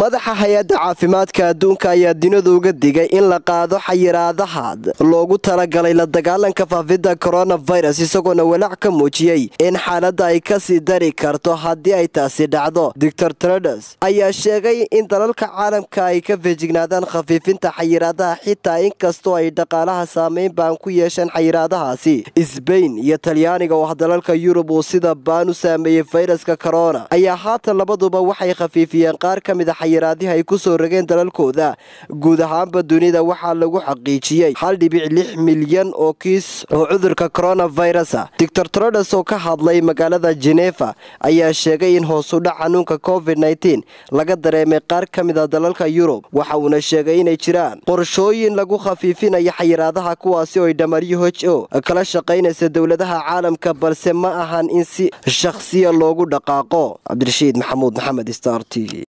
madaxa hay-adda caafimaadka adduunka ayaa dunida uga digay in la qaado xayiraadahaad loogu talagalay la dagaalanka faafidda koronafirus isagoona walaac ka muujiyey in xaaladda ay ka sii dari karto haddii ay taasi dhacdo doctor trados ayaa sheegay in dalalka caalamka ay ka feejignaadaan khafiifinta xayiraadaha xitaa inkastoo ay dhaqaalaha saameyn baan ku yeesheen xayiraadahaasi sbain iyo talyaaniga oo ah dalalka yurub uu sida baan u saameeyey fayraska korona ayaa haatan labaduba waxay khafiifiyeen qaar ka mida ah xayiraadihii ay ku soo rogeen dalalkooda guud ahaanba dunida waxaa lagu xaqiijiyey hal dhibic lix milyan oo kiis oo cudurka coronavirus ah doctor trodes oo ka hadlay magaalada genefa ayaa sheegay in hoosudhac xanuunka covid nteen laga dareemay qaar ka mid a ah dalalka yurub waxa uuna sheegay inay jiraan qorshooyin lagu khafiifinayo xayiraadaha kuwaasi oo ay u h o kala shaqaynaysa dowladaha caalamka balse ma ahan in si shakhsiya loogu dhaqaaqo cabdirashiid maxamuud maxamed star t v